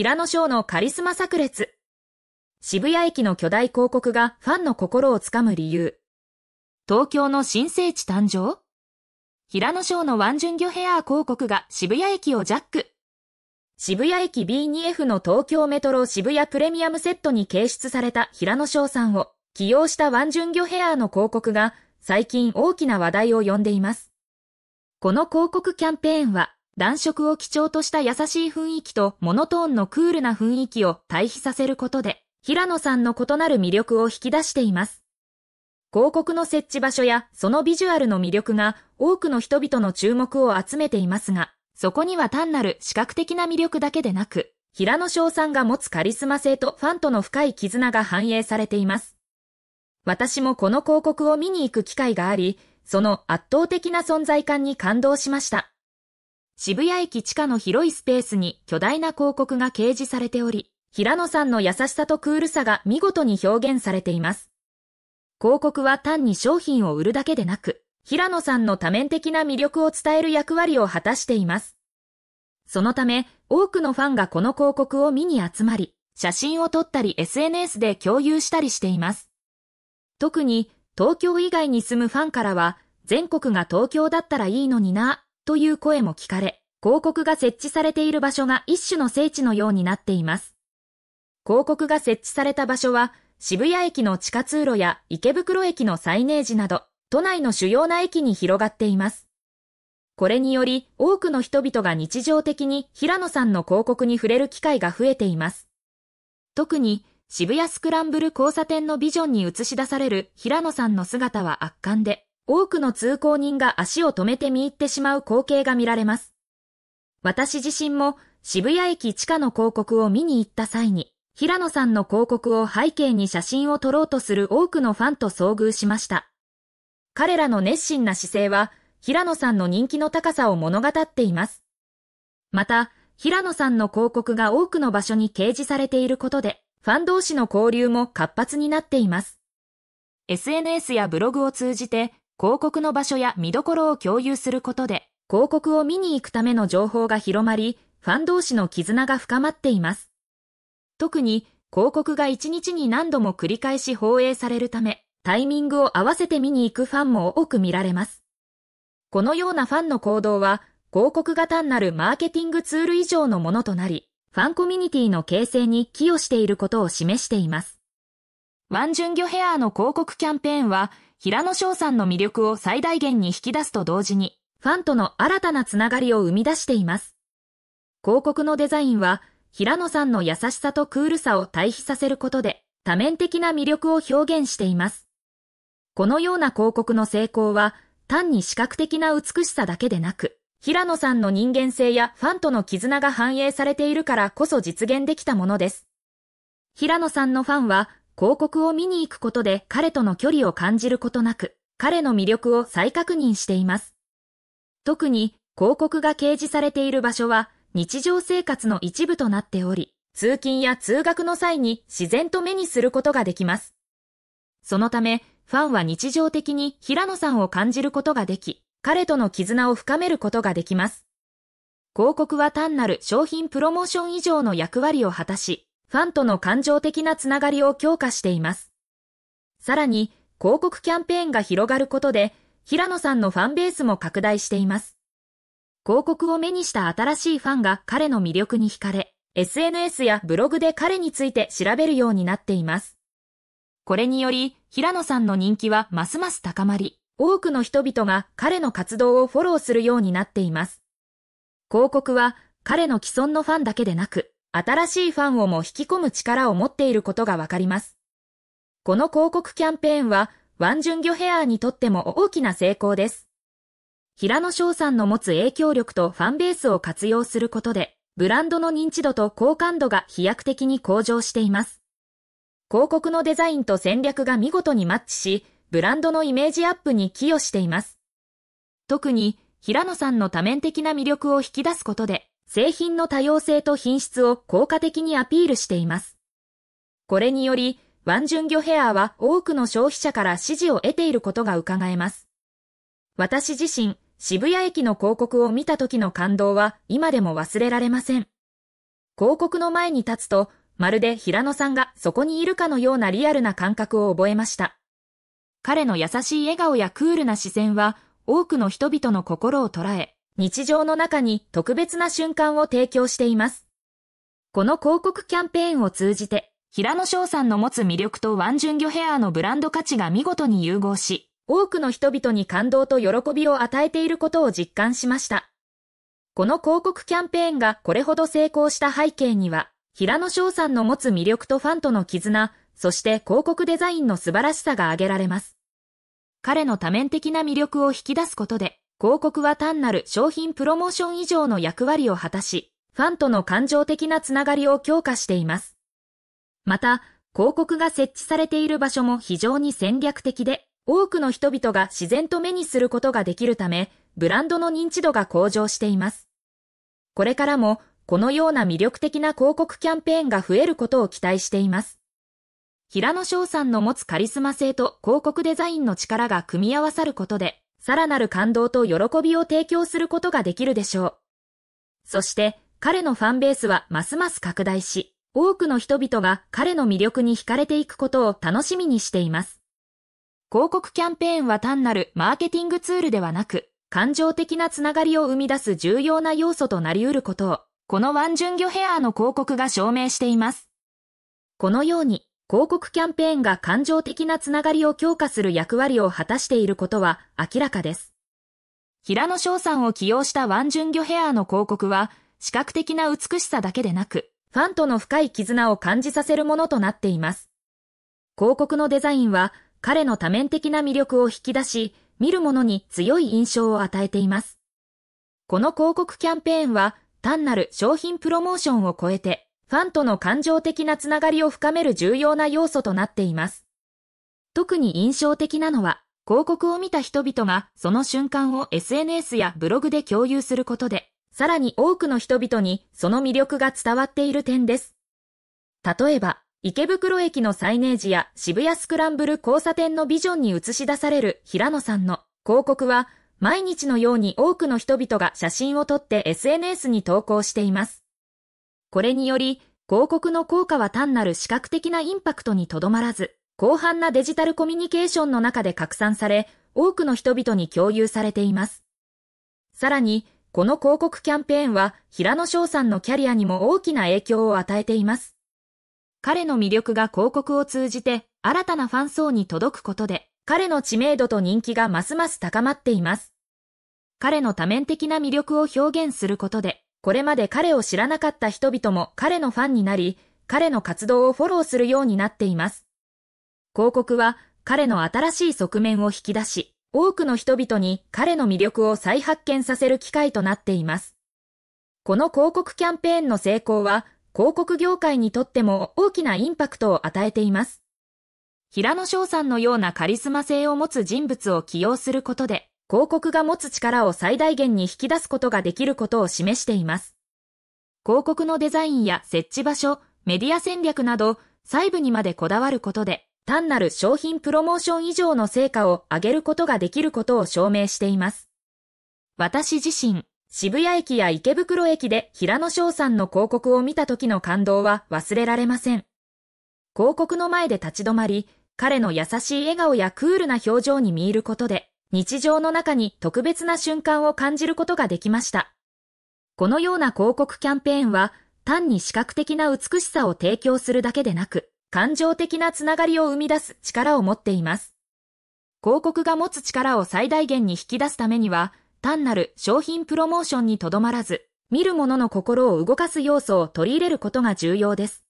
平野翔のカリスマ炸裂。渋谷駅の巨大広告がファンの心をつかむ理由。東京の新聖地誕生平野翔のワンジュンギョヘアー広告が渋谷駅をジャック。渋谷駅 B2F の東京メトロ渋谷プレミアムセットに掲出された平野翔さんを起用したワンジュンギョヘアーの広告が最近大きな話題を呼んでいます。この広告キャンペーンは暖色を基調とした優しい雰囲気とモノトーンのクールな雰囲気を対比させることで、平野さんの異なる魅力を引き出しています。広告の設置場所やそのビジュアルの魅力が多くの人々の注目を集めていますが、そこには単なる視覚的な魅力だけでなく、平野翔さんが持つカリスマ性とファンとの深い絆が反映されています。私もこの広告を見に行く機会があり、その圧倒的な存在感に感動しました。渋谷駅地下の広いスペースに巨大な広告が掲示されており、平野さんの優しさとクールさが見事に表現されています。広告は単に商品を売るだけでなく、平野さんの多面的な魅力を伝える役割を果たしています。そのため、多くのファンがこの広告を見に集まり、写真を撮ったり SNS で共有したりしています。特に、東京以外に住むファンからは、全国が東京だったらいいのにな、という声も聞かれ、広告が設置されている場所が一種の聖地のようになっています。広告が設置された場所は、渋谷駅の地下通路や池袋駅のサイネージなど、都内の主要な駅に広がっています。これにより、多くの人々が日常的に平野さんの広告に触れる機会が増えています。特に、渋谷スクランブル交差点のビジョンに映し出される平野さんの姿は圧巻で、多くの通行人が足を止めて見入ってしまう光景が見られます。私自身も渋谷駅地下の広告を見に行った際に、平野さんの広告を背景に写真を撮ろうとする多くのファンと遭遇しました。彼らの熱心な姿勢は、平野さんの人気の高さを物語っています。また、平野さんの広告が多くの場所に掲示されていることで、ファン同士の交流も活発になっています。SNS やブログを通じて、広告の場所や見どころを共有することで、広告を見に行くための情報が広まり、ファン同士の絆が深まっています。特に、広告が1日に何度も繰り返し放映されるため、タイミングを合わせて見に行くファンも多く見られます。このようなファンの行動は、広告が単なるマーケティングツール以上のものとなり、ファンコミュニティの形成に寄与していることを示しています。ワンジュンギョヘアーの広告キャンペーンは、平野翔さんの魅力を最大限に引き出すと同時に、ファンとの新たなつながりを生み出しています。広告のデザインは、平野さんの優しさとクールさを対比させることで、多面的な魅力を表現しています。このような広告の成功は、単に視覚的な美しさだけでなく、平野さんの人間性やファンとの絆が反映されているからこそ実現できたものです。平野さんのファンは、広告を見に行くことで彼との距離を感じることなく、彼の魅力を再確認しています。特に広告が掲示されている場所は日常生活の一部となっており、通勤や通学の際に自然と目にすることができます。そのため、ファンは日常的に平野さんを感じることができ、彼との絆を深めることができます。広告は単なる商品プロモーション以上の役割を果たし、ファンとの感情的なつながりを強化しています。さらに、広告キャンペーンが広がることで、平野さんのファンベースも拡大しています。広告を目にした新しいファンが彼の魅力に惹かれ、SNS やブログで彼について調べるようになっています。これにより、平野さんの人気はますます高まり、多くの人々が彼の活動をフォローするようになっています。広告は彼の既存のファンだけでなく、新しいファンをも引き込む力を持っていることがわかります。この広告キャンペーンは、ワンジュンギョヘアーにとっても大きな成功です。平野翔さんの持つ影響力とファンベースを活用することで、ブランドの認知度と好感度が飛躍的に向上しています。広告のデザインと戦略が見事にマッチし、ブランドのイメージアップに寄与しています。特に、平野さんの多面的な魅力を引き出すことで、製品の多様性と品質を効果的にアピールしています。これにより、ワンジュンギョヘアは多くの消費者から支持を得ていることが伺えます。私自身、渋谷駅の広告を見た時の感動は今でも忘れられません。広告の前に立つと、まるで平野さんがそこにいるかのようなリアルな感覚を覚えました。彼の優しい笑顔やクールな視線は多くの人々の心を捉え、日常の中に特別な瞬間を提供しています。この広告キャンペーンを通じて、平野翔さんの持つ魅力とワンジュンギョヘアのブランド価値が見事に融合し、多くの人々に感動と喜びを与えていることを実感しました。この広告キャンペーンがこれほど成功した背景には、平野翔さんの持つ魅力とファンとの絆、そして広告デザインの素晴らしさが挙げられます。彼の多面的な魅力を引き出すことで、広告は単なる商品プロモーション以上の役割を果たし、ファンとの感情的なつながりを強化しています。また、広告が設置されている場所も非常に戦略的で、多くの人々が自然と目にすることができるため、ブランドの認知度が向上しています。これからも、このような魅力的な広告キャンペーンが増えることを期待しています。平野翔さんの持つカリスマ性と広告デザインの力が組み合わさることで、さらなる感動と喜びを提供することができるでしょう。そして、彼のファンベースはますます拡大し、多くの人々が彼の魅力に惹かれていくことを楽しみにしています。広告キャンペーンは単なるマーケティングツールではなく、感情的なつながりを生み出す重要な要素となり得ることを、このワンジュンギョヘアの広告が証明しています。このように、広告キャンペーンが感情的なつながりを強化する役割を果たしていることは明らかです。平野翔さんを起用したワンジュンギョヘアの広告は、視覚的な美しさだけでなく、ファンとの深い絆を感じさせるものとなっています。広告のデザインは、彼の多面的な魅力を引き出し、見る者に強い印象を与えています。この広告キャンペーンは、単なる商品プロモーションを超えて、ファンとの感情的なつながりを深める重要な要素となっています。特に印象的なのは、広告を見た人々がその瞬間を SNS やブログで共有することで、さらに多くの人々にその魅力が伝わっている点です。例えば、池袋駅のサイネージや渋谷スクランブル交差点のビジョンに映し出される平野さんの広告は毎日のように多くの人々が写真を撮って SNS に投稿しています。これにより、広告の効果は単なる視覚的なインパクトにとどまらず、広範なデジタルコミュニケーションの中で拡散され、多くの人々に共有されています。さらに、この広告キャンペーンは平野翔さんのキャリアにも大きな影響を与えています。彼の魅力が広告を通じて新たなファン層に届くことで、彼の知名度と人気がますます高まっています。彼の多面的な魅力を表現することで、これまで彼を知らなかった人々も彼のファンになり、彼の活動をフォローするようになっています。広告は彼の新しい側面を引き出し、多くの人々に彼の魅力を再発見させる機会となっています。この広告キャンペーンの成功は、広告業界にとっても大きなインパクトを与えています。平野翔さんのようなカリスマ性を持つ人物を起用することで、広告が持つ力を最大限に引き出すことができることを示しています。広告のデザインや設置場所、メディア戦略など細部にまでこだわることで単なる商品プロモーション以上の成果を上げることができることを証明しています。私自身、渋谷駅や池袋駅で平野翔さんの広告を見た時の感動は忘れられません。広告の前で立ち止まり、彼の優しい笑顔やクールな表情に見入ることで、日常の中に特別な瞬間を感じることができました。このような広告キャンペーンは、単に視覚的な美しさを提供するだけでなく、感情的なつながりを生み出す力を持っています。広告が持つ力を最大限に引き出すためには、単なる商品プロモーションにとどまらず、見る者の心を動かす要素を取り入れることが重要です。